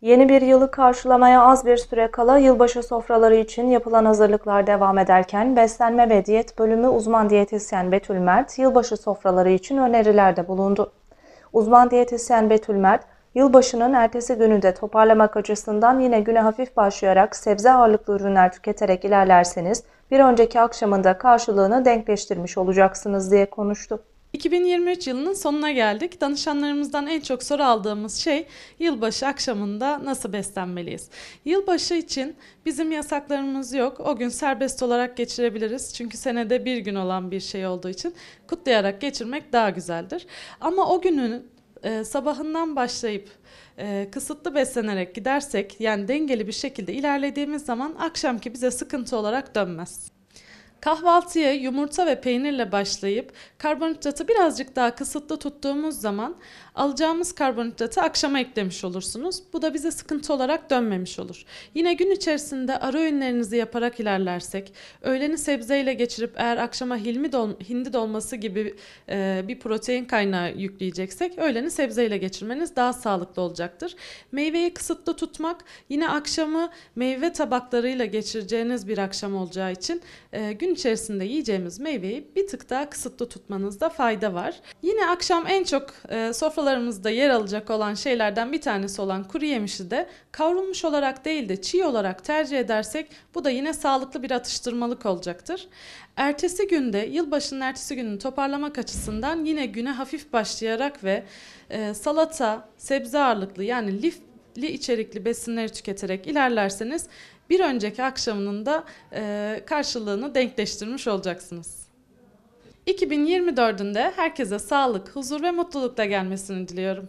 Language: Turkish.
Yeni bir yılı karşılamaya az bir süre kala yılbaşı sofraları için yapılan hazırlıklar devam ederken beslenme ve diyet bölümü uzman diyetisyen Betül Mert yılbaşı sofraları için önerilerde bulundu. Uzman diyetisyen Betül Mert, yılbaşının ertesi günü de toparlamak açısından yine güne hafif başlayarak sebze ağırlıklı ürünler tüketerek ilerlerseniz bir önceki akşamında karşılığını denkleştirmiş olacaksınız diye konuştu. 2023 yılının sonuna geldik. Danışanlarımızdan en çok soru aldığımız şey yılbaşı akşamında nasıl beslenmeliyiz? Yılbaşı için bizim yasaklarımız yok. O gün serbest olarak geçirebiliriz. Çünkü senede bir gün olan bir şey olduğu için kutlayarak geçirmek daha güzeldir. Ama o günün e, sabahından başlayıp e, kısıtlı beslenerek gidersek yani dengeli bir şekilde ilerlediğimiz zaman akşamki bize sıkıntı olarak dönmez. Kahvaltıya yumurta ve peynirle başlayıp karbonhidratı birazcık daha kısıtlı tuttuğumuz zaman alacağımız karbonhidratı akşama eklemiş olursunuz. Bu da bize sıkıntı olarak dönmemiş olur. Yine gün içerisinde ara öğünlerinizi yaparak ilerlersek, öğleni sebzeyle geçirip eğer akşama hilmi dol hindi dolması gibi e, bir protein kaynağı yükleyeceksek öğleni sebzeyle geçirmeniz daha sağlıklı olacaktır. Meyveyi kısıtlı tutmak yine akşamı meyve tabaklarıyla geçireceğiniz bir akşam olacağı için e, gün gün içerisinde yiyeceğimiz meyveyi bir tık daha kısıtlı tutmanızda fayda var. Yine akşam en çok e, sofralarımızda yer alacak olan şeylerden bir tanesi olan kuru yemişi de kavrulmuş olarak değil de çiğ olarak tercih edersek bu da yine sağlıklı bir atıştırmalık olacaktır. Ertesi günde yılbaşının ertesi gününü toparlamak açısından yine güne hafif başlayarak ve e, salata, sebze ağırlıklı yani lif lifli içerikli besinleri tüketerek ilerlerseniz bir önceki akşamının da e, karşılığını denkleştirmiş olacaksınız. 2024'ünde herkese sağlık, huzur ve mutlulukla gelmesini diliyorum.